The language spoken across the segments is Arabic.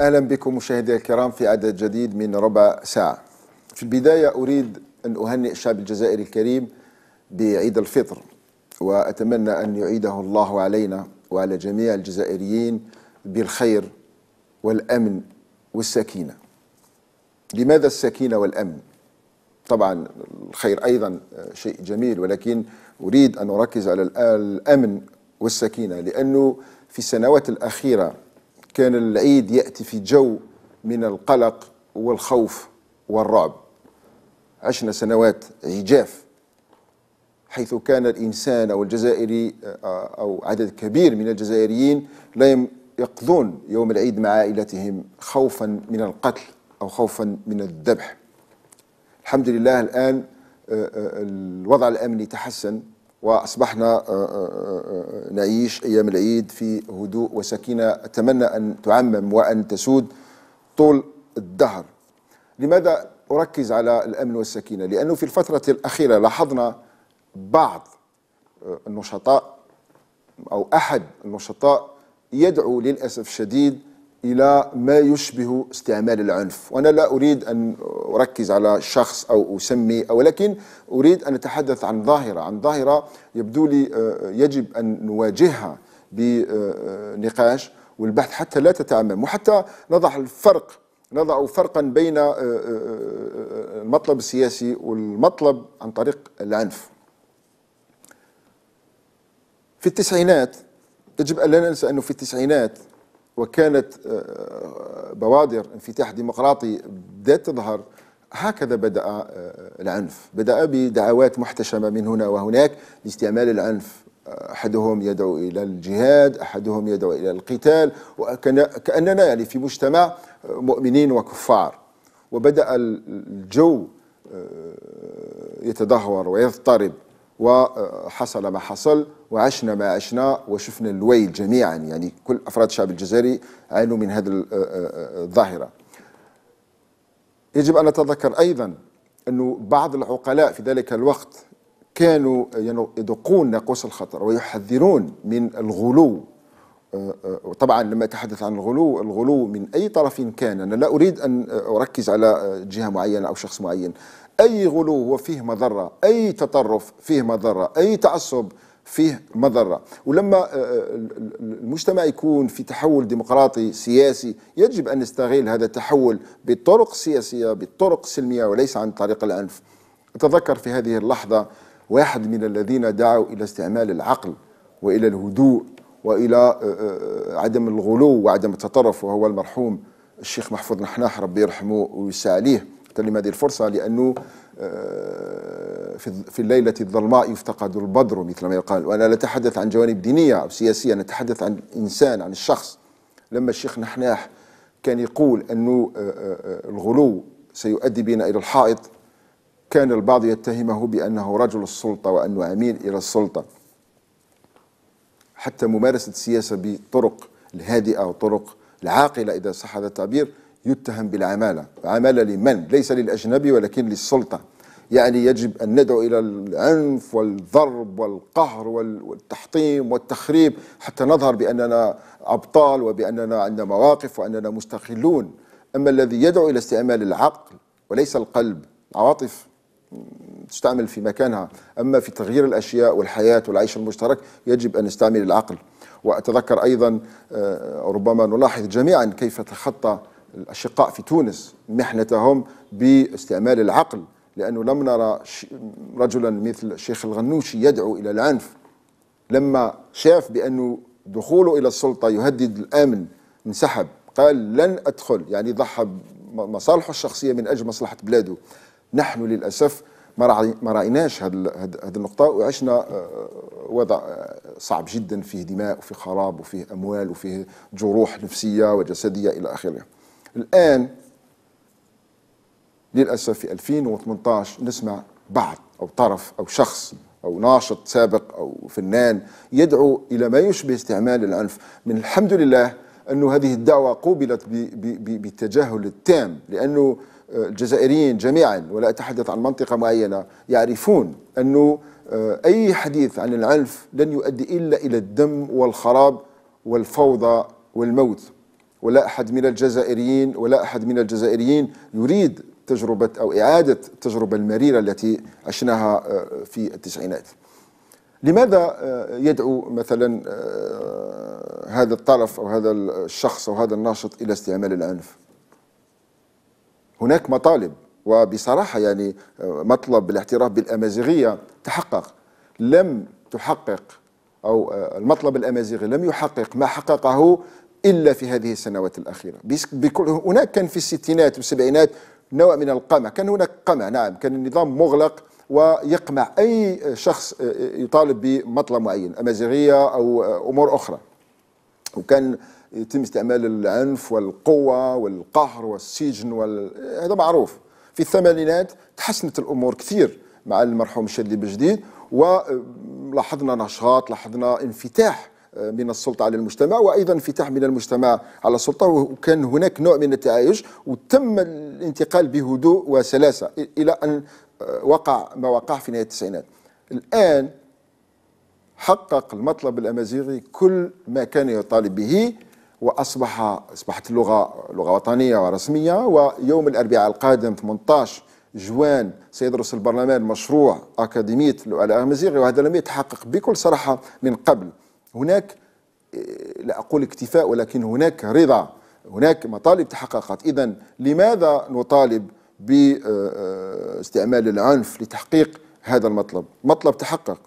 اهلا بكم مشاهدي الكرام في عدد جديد من ربع ساعه. في البدايه اريد ان اهنئ الشعب الجزائري الكريم بعيد الفطر واتمنى ان يعيده الله علينا وعلى جميع الجزائريين بالخير والامن والسكينه. لماذا السكينه والامن؟ طبعا الخير ايضا شيء جميل ولكن اريد ان اركز على الامن والسكينه لانه في السنوات الاخيره كان العيد يأتي في جو من القلق والخوف والرعب عشنا سنوات عجاف حيث كان الإنسان أو الجزائري آه، أو عدد كبير من الجزائريين لا يقضون يوم العيد مع عائلتهم خوفا من القتل أو خوفا من الذبح الحمد لله الآن آه، آه، الوضع الأمني تحسن واصبحنا آه، آه، آه، نعيش ايام العيد في هدوء وسكينه اتمنى ان تعمم وان تسود طول الدهر. لماذا اركز على الامن والسكينه؟ لانه في الفتره الاخيره لاحظنا بعض النشطاء او احد النشطاء يدعو للاسف الشديد إلى ما يشبه استعمال العنف وأنا لا أريد أن أركز على شخص أو أسمي أو لكن أريد أن أتحدث عن ظاهرة عن ظاهرة يبدو لي آه، يجب أن نواجهها بنقاش والبحث حتى لا تتعمم وحتى نضع الفرق نضع فرقا بين آه، آه، المطلب السياسي والمطلب عن طريق العنف في التسعينات يجب أن لا ننسى أنه في التسعينات وكانت آه، بوادر انفتاح ديمقراطي بدات تظهر هكذا بدأ آه، العنف بدأ بدعوات محتشمة من هنا وهناك لاستعمال العنف أحدهم يدعو إلى الجهاد أحدهم يدعو إلى القتال وكأننا يعني في مجتمع آه، مؤمنين وكفار وبدأ الجو يتدهور ويضطرب وحصل ما حصل وعشنا ما عشنا وشفنا الويل جميعا يعني كل أفراد الشعب الجزائري عانوا من هذه آه، آه، آه، الظاهرة يجب أن نتذكر أيضا انه بعض العقلاء في ذلك الوقت كانوا يدقون ناقوس الخطر ويحذرون من الغلو طبعا لما اتحدث عن الغلو الغلو من اي طرف كان انا لا اريد ان اركز على جهه معينه او شخص معين أي غلو فيه مضرة أي تطرف فيه مضرة أي تعصب فيه مضرة ولما آه، آه، المجتمع يكون في تحول ديمقراطي سياسي يجب أن نستغل هذا التحول بالطرق السياسية بالطرق السلمية وليس عن طريق العنف أتذكر في هذه اللحظة واحد من الذين دعوا إلى استعمال العقل وإلى الهدوء وإلى آه، عدم الغلو وعدم التطرف وهو المرحوم الشيخ محفوظ نحناح ربي يرحمه ويسعى عليه اغتنم هذه الفرصة لأنه آه، في الليلة الظلماء يفتقد البدر مثل ما يقال وأنا لا أتحدث عن جوانب دينية أو سياسية أنا أتحدث عن إنسان عن الشخص لما الشيخ نحناح كان يقول أنه آه، آه، الغلو سيؤدي بنا إلى الحائط كان البعض يتهمه بأنه رجل السلطة وأنه عميل إلى السلطة حتى ممارسة السياسة بطرق الهادئة وطرق العاقلة إذا صح هذا التعبير يتهم بالعمالة عمالة لمن؟ ليس للأجنبي ولكن للسلطة يعني يجب أن ندعو إلى العنف والضرب والقهر والتحطيم والتخريب حتى نظهر بأننا أبطال وبأننا عندنا مواقف وأننا مستقلون أما الذي يدعو إلى استعمال العقل وليس القلب العواطف تستعمل في مكانها أما في تغيير الأشياء والحياة والعيش المشترك يجب أن نستعمل العقل وأتذكر أيضا آه، ربما نلاحظ جميعا كيف تخطى الأشقاء في تونس محنتهم باستعمال العقل لأنه لم نرى رجلا مثل الشيخ الغنوشي يدعو إلى العنف لما شاف بأنه دخوله إلى السلطة يهدد الأمن انسحب قال لن أدخل يعني ضحى مصالحه الشخصية من أجل مصلحة بلاده نحن للأسف ما رايناش هذه النقطة وعشنا آه، وضع آه، صعب جدا فيه دماء وفيه خراب وفيه أموال وفيه جروح نفسية وجسدية إلى آخره الآن للأسف في 2018 نسمع بعض أو طرف أو شخص أو ناشط سابق أو فنان يدعو إلى ما يشبه استعمال العنف من الحمد لله أنه هذه الدعوة قوبلت بالتجاهل التام لأنه آه، الجزائريين جميعا ولا أتحدث عن منطقة معينة يعرفون أنه آه، أي حديث عن العنف لن يؤدي إلا إلى الدم والخراب والفوضى والموت ولا أحد من الجزائريين ولا أحد من الجزائريين يريد تجربة أو إعادة التجربة المريرة التي عشناها آه، في التسعينات لماذا آه، يدعو مثلا آه، هذا الطرف أو هذا الشخص أو هذا الناشط إلى استعمال العنف هناك مطالب وبصراحة يعني مطلب الاعتراف بالأمازيغية تحقق لم تحقق أو المطلب الأمازيغي لم يحقق ما حققه إلا في هذه السنوات الأخيرة هناك كان في الستينات والسبعينات نوع من القمع كان هناك قمع نعم كان النظام مغلق ويقمع أي شخص يطالب بمطلب معين أمازيغية أو أمور أخرى وكان يتم استعمال العنف والقوة والقهر والسجن وال... هذا معروف في الثمانينات تحسنت الأمور كثير مع المرحوم شادي بجديد ولاحظنا نشاط لاحظنا انفتاح من السلطه على المجتمع وايضا انفتاح من المجتمع على السلطه وكان هناك نوع من التعايش وتم الانتقال بهدوء وسلاسه الى ان آه، وقع ما وقع في نهايه التسعينات. الان حقق المطلب الامازيغي كل ما كان يطالب به واصبح اصبحت اللغه لغه وطنيه ورسميه ويوم الاربعاء القادم 18 جوان سيدرس البرلمان مشروع أكاديمية الأمازيغي وهذا لم يتحقق بكل صراحة من قبل هناك آه، لا أقول اكتفاء ولكن هناك رضا هناك مطالب تحققت إذا لماذا نطالب باستعمال العنف لتحقيق هذا المطلب مطلب تحقق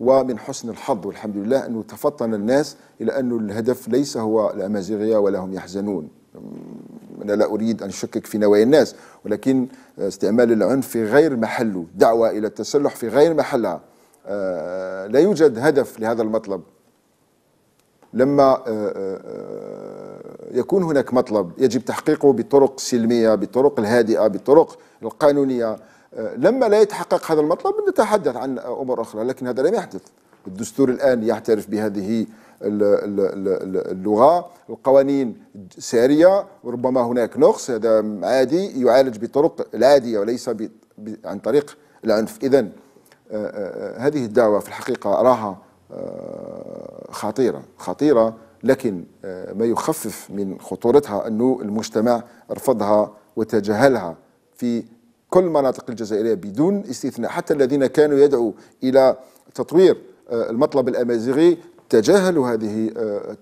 ومن حسن الحظ والحمد لله أنه تفطن الناس إلى أن الهدف ليس هو الأمازيغية ولا هم يحزنون أمم، أنا لا أريد أن أشكك في نوايا الناس ولكن استعمال العنف في غير محله دعوة إلى التسلح في غير محلها آه، لا يوجد هدف لهذا المطلب لما آه، آه، آه، يكون هناك مطلب يجب تحقيقه بطرق سلميه بطرق الهادئه بطرق القانونيه لما لا يتحقق هذا المطلب نتحدث عن امور اخرى لكن هذا لم يحدث الدستور الان يعترف بهذه اللغه القوانين ساريه وربما هناك نقص هذا عادي يعالج بطرق العاديه وليس عن طريق العنف اذا هذه الدعوه في الحقيقه راها آه، خطيرة خطيرة لكن آه، ما يخفف من خطورتها أنه المجتمع رفضها وتجاهلها في كل مناطق الجزائرية بدون استثناء حتى الذين كانوا يدعوا إلى تطوير آه، المطلب الأمازيغي تجاهلوا هذه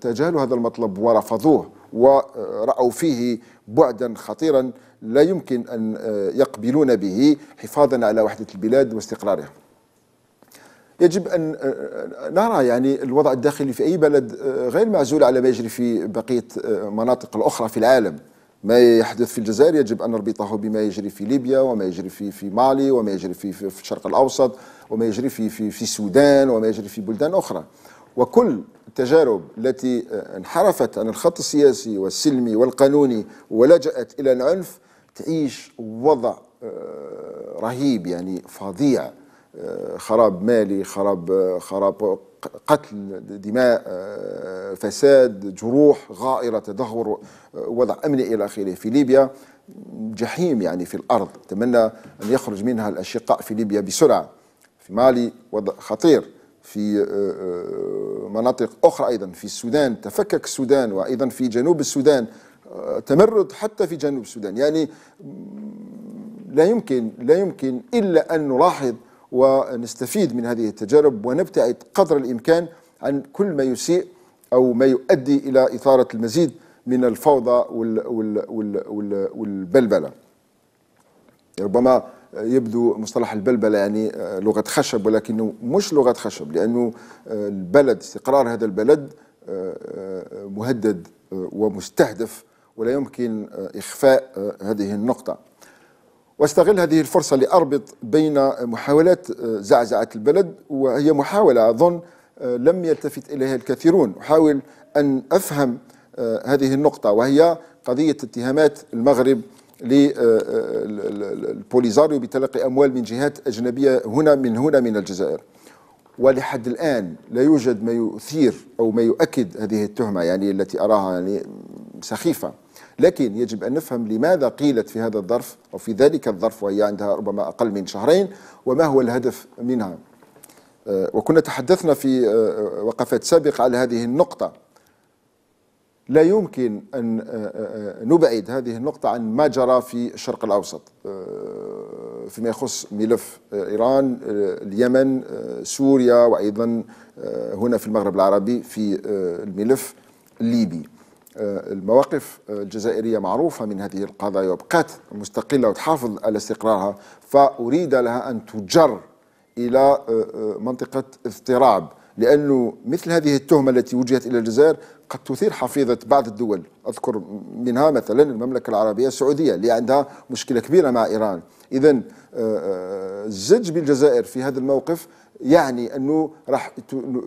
تجاهلوا هذا المطلب ورفضوه ورأوا فيه بعدا خطيرا لا يمكن أن يقبلون به حفاظا على وحدة البلاد واستقرارها يجب أن نرى يعني الوضع الداخلي في أي بلد غير معزول على ما يجري في بقية مناطق الأخرى في العالم ما يحدث في الجزائر يجب أن نربطه بما يجري في ليبيا وما يجري في في مالي وما يجري في في الشرق الأوسط وما يجري في في في السودان وما يجري في بلدان أخرى وكل التجارب التي انحرفت عن الخط السياسي والسلمي والقانوني ولجأت إلى العنف تعيش وضع رهيب يعني فظيع خراب مالي خراب خراب قتل دماء فساد جروح غائره تدهور وضع امني الى اخره في ليبيا جحيم يعني في الارض اتمنى ان يخرج منها الاشقاء في ليبيا بسرعه في مالي وضع خطير في آه، آه، مناطق اخرى ايضا في السودان تفكك السودان وايضا في جنوب السودان آه، تمرد حتى في جنوب السودان يعني لا يمكن لا يمكن الا ان نلاحظ ونستفيد من هذه التجارب ونبتعد قدر الإمكان عن كل ما يسيء أو ما يؤدي إلى إثارة المزيد من الفوضى وال وال وال وال والبلبلة ربما يبدو مصطلح البلبلة يعني لغة خشب ولكنه مش لغة خشب لأنه البلد استقرار هذا البلد مهدد ومستهدف ولا يمكن إخفاء هذه النقطة واستغل هذه الفرصة لأربط بين محاولات آه، زعزعة البلد وهي محاولة أظن آه، لم يلتفت إليها الكثيرون أحاول أن أفهم آه، هذه النقطة وهي قضية اتهامات المغرب للبوليزاريو بتلقي أموال من جهات أجنبية هنا من هنا من الجزائر ولحد الآن لا يوجد ما يثير أو ما يؤكد هذه التهمة يعني التي أراها يعني سخيفة لكن يجب أن نفهم لماذا قيلت في هذا الظرف أو في ذلك الظرف وهي عندها ربما أقل من شهرين وما هو الهدف منها آه، وكنا تحدثنا في آه، آه، وقفات سابقة على هذه النقطة لا يمكن أن نبعد هذه النقطة عن ما جرى في الشرق الأوسط فيما يخص ملف إيران اليمن سوريا وأيضا هنا في المغرب العربي في الملف الليبي آه، المواقف آه، الجزائرية معروفة من هذه القضايا وبقات مستقلة وتحافظ على استقرارها فأريد لها أن تجر إلى آه، منطقة اضطراب لأنه مثل هذه التهمة التي وجهت إلى الجزائر قد تثير حفيظة بعض الدول أذكر منها مثلا المملكة العربية السعودية اللي عندها مشكلة كبيرة مع إيران إذا الزج بالجزائر في هذا الموقف يعني أنه راح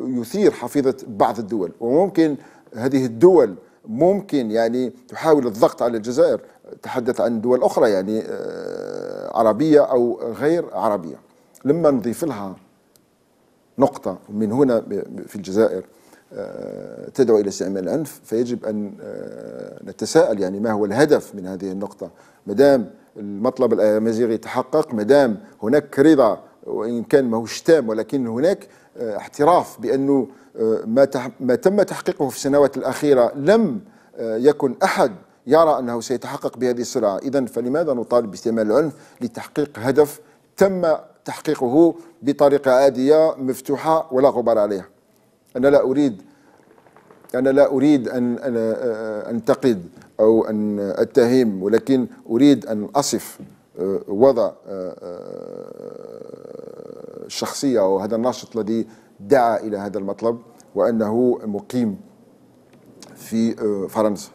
يثير حفيظة بعض الدول وممكن هذه الدول ممكن يعني تحاول الضغط على الجزائر تحدث عن دول أخرى يعني آه، عربية أو غير عربية لما نضيف لها نقطة من هنا في الجزائر آه، تدعو إلى استعمال العنف فيجب أن آه، نتساءل يعني ما هو الهدف من هذه النقطة مدام المطلب الأمازيغي تحقق مدام هناك رضا وإن كان ماهوش تام ولكن هناك اعتراف آه، بأنه آه، ما تم تحقيقه في السنوات الأخيرة لم آه، يكن أحد يرى أنه سيتحقق بهذه السرعة إذا فلماذا نطالب باستعمال العنف لتحقيق هدف تم تحقيقه بطريقة عادية مفتوحة ولا غبار عليها أنا لا أريد أنا لا أريد أن أنتقد أو أن أتهم ولكن أريد أن أصف وضع الشخصية أو هذا الناشط الذي دعا إلى هذا المطلب وأنه مقيم في آه، فرنسا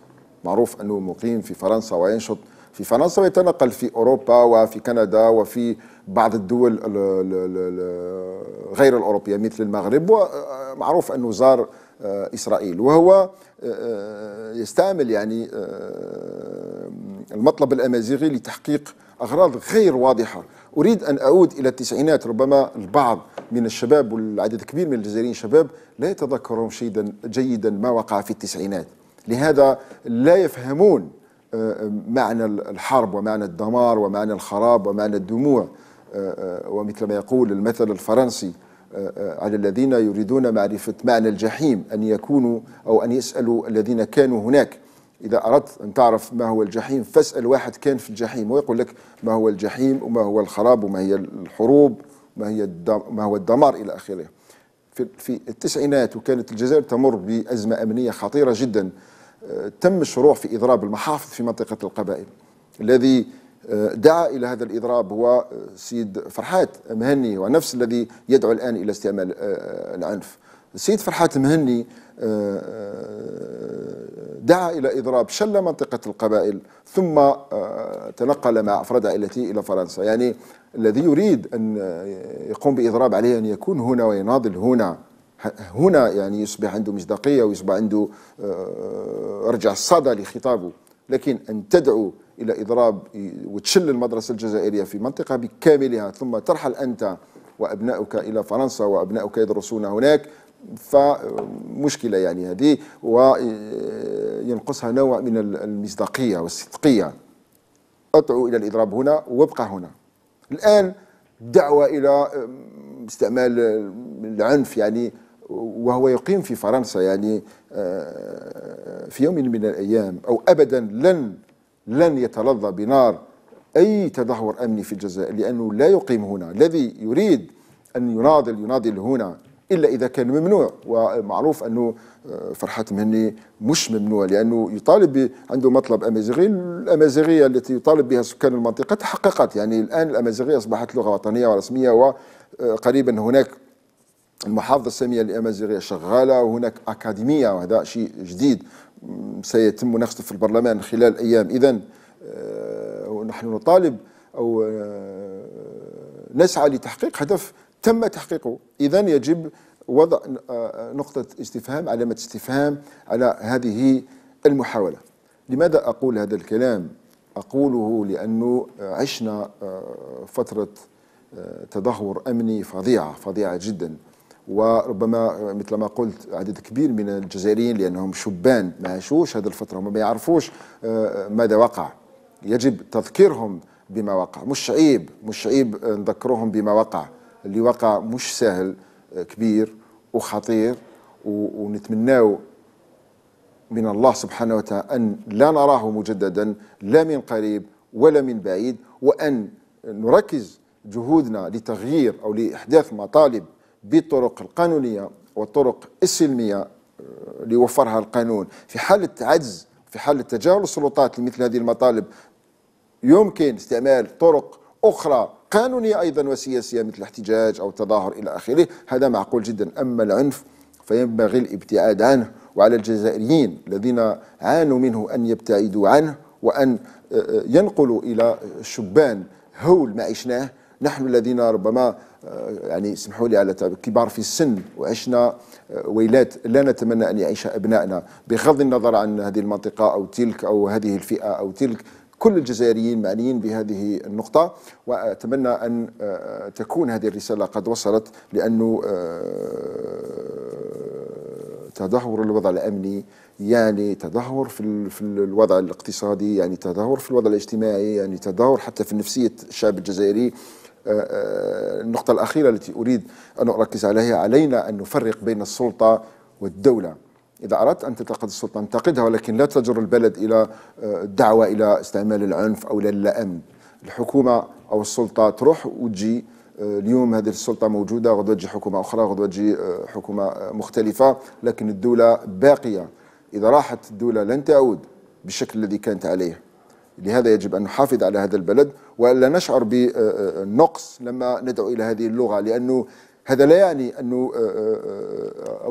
معروف أنه مقيم في فرنسا وينشط في فرنسا ويتنقل في أوروبا وفي كندا وفي بعض الدول غير الأوروبية مثل المغرب ومعروف أنه زار آه، إسرائيل وهو آه، يستعمل يعني المطلب الأمازيغي لتحقيق أغراض غير واضحة أريد أن أعود إلى التسعينات ربما البعض من الشباب والعدد كبير من الجزائريين شباب لا يتذكرون شيئا جيدا ما وقع في التسعينات لهذا لا يفهمون آه، آه، معنى الحرب ومعنى الدمار ومعنى الخراب ومعنى الدموع آه، ومثل ما يقول المثل الفرنسي على الذين يريدون معرفة معنى الجحيم أن يكونوا أو أن يسألوا الذين كانوا هناك إذا أردت أن تعرف ما هو الجحيم فاسأل واحد كان في الجحيم ويقول لك ما هو الجحيم وما هو الخراب وما هي الحروب ما هي ما هو الدمار إلى آخره في, في التسعينات وكانت الجزائر تمر بأزمة أمنية خطيرة جدا آه، تم الشروع في إضراب المحافظ في منطقة القبائل الذي آه، دعا إلى هذا الإضراب هو آه، سيد فرحات مهني ونفس الذي يدعو الآن إلى استعمال العنف السيد فرحات مهني آه، آه، دعا إلى إضراب شل منطقة القبائل ثم آه، تنقل مع أفراد عائلته إلى فرنسا يعني الذي يريد أن يقوم بإضراب عليه أن يكون هنا ويناضل هنا هنا يعني يصبح عنده مصداقية ويصبح عنده رجع الصدى لخطابه لكن أن تدعو إلى إضراب وتشل المدرسة الجزائرية في منطقة بكاملها ثم ترحل أنت وأبناؤك إلى فرنسا وأبناؤك يدرسون هناك فمشكله يعني هذه وينقصها نوع من المصداقيه والصدقيه ادعو الى الاضراب هنا وابقى هنا الان دعوه الى استعمال العنف يعني وهو يقيم في فرنسا يعني آه، في يوم من الايام او ابدا لن لن يتلظى بنار اي تدهور امني في الجزائر لانه لا يقيم هنا الذي يريد ان يناضل يناضل هنا الا اذا كان ممنوع ومعروف انه آه، فرحات مهني مش ممنوع لانه يطالب عنده مطلب امازيغي الامازيغيه التي يطالب بها سكان المنطقه تحققت يعني الان الامازيغيه اصبحت لغه وطنيه ورسميه وقريبا آه، هناك المحافظة السامية للأمازيغية شغالة وهناك أكاديمية وهذا شيء جديد سيتم مناقشته في البرلمان خلال أيام إذا آه، نحن نطالب أو نسعى لتحقيق هدف تم تحقيقه إذا يجب وضع آه، آه، نقطة استفهام علامة استفهام على هذه المحاولة لماذا أقول هذا الكلام أقوله لأنه عشنا آه، فترة تدهور أمني فظيعة فظيعة جدا وربما مثل ما قلت عدد كبير من الجزائريين لأنهم شبان ما عاشوش هذه الفترة وما يعرفوش ماذا وقع يجب تذكيرهم بما وقع مش عيب مش عيب نذكرهم بما وقع اللي وقع مش سهل آه، كبير وخطير ونتمناو من الله سبحانه وتعالى أن لا نراه مجددا لا من قريب ولا من بعيد وأن نركز جهودنا لتغيير أو لإحداث مطالب بالطرق القانونية والطرق السلمية آه، ليوفرها القانون في حالة عجز في حالة تجاهل السلطات لمثل هذه المطالب يمكن استعمال طرق أخرى قانونية أيضا وسياسية مثل الاحتجاج أو التظاهر إلى آخره هذا معقول جدا أما العنف فينبغي الابتعاد عنه وعلى الجزائريين الذين عانوا منه أن يبتعدوا عنه وأن آه، آه، ينقلوا إلى الشبان هول ما عشناه نحن الذين ربما آه، يعني اسمحوا لي على كبار في السن وعشنا ويلات لا نتمنى ان يعيشها ابنائنا بغض النظر عن هذه المنطقه او تلك او هذه الفئه او تلك كل الجزائريين معنيين بهذه النقطة وأتمنى أن آه، تكون هذه الرسالة قد وصلت لأنه آه، تدهور الوضع الأمني يعني تدهور في في الوضع الاقتصادي يعني تدهور في الوضع الاجتماعي يعني تدهور حتى في نفسية الشعب الجزائري آه، النقطة الأخيرة التي أريد أن أركز عليها علينا أن نفرق بين السلطة والدولة إذا أردت أن تنتقد السلطة انتقدها ولكن لا تجر البلد إلى آه، الدعوة إلى استعمال العنف أو إلى اللأم الحكومة أو السلطة تروح وتجي آه، اليوم هذه السلطه موجوده غدوه تجي حكومه اخرى غدوه تجي آه، حكومه مختلفه لكن الدوله باقيه اذا راحت الدوله لن تعود بالشكل الذي كانت عليه لهذا يجب ان نحافظ على هذا البلد والا نشعر بالنقص لما ندعو الى هذه اللغه لانه هذا لا يعني انه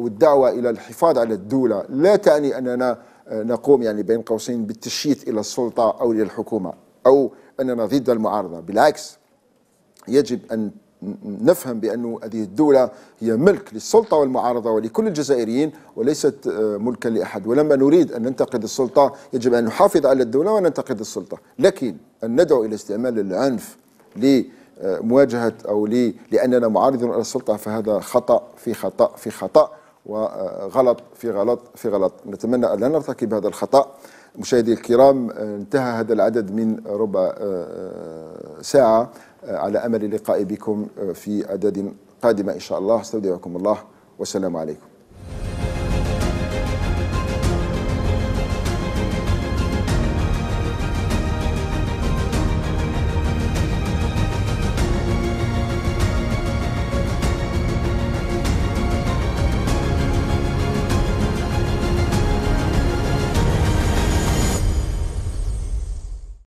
أو الدعوة إلى الحفاظ على الدولة لا تعني أننا آه، نقوم يعني بين قوسين بالتشييت إلى السلطة أو إلى الحكومة أو أننا ضد المعارضة بالعكس يجب أن نفهم بأن هذه الدولة هي ملك للسلطة والمعارضة ولكل الجزائريين وليست آه، ملكا لأحد ولما نريد أن ننتقد السلطة يجب أن نحافظ على الدولة وننتقد السلطة لكن أن ندعو إلى استعمال العنف لمواجهة آه، أو لأننا معارضون على السلطة فهذا خطأ في خطأ في خطأ وغلط في غلط في غلط نتمنى أن لا نرتكب هذا الخطأ مشاهدي الكرام انتهى هذا العدد من ربع آه، آه، ساعة آه، على أمل اللقاء بكم في عدد قادمة إن شاء الله استودعكم الله والسلام عليكم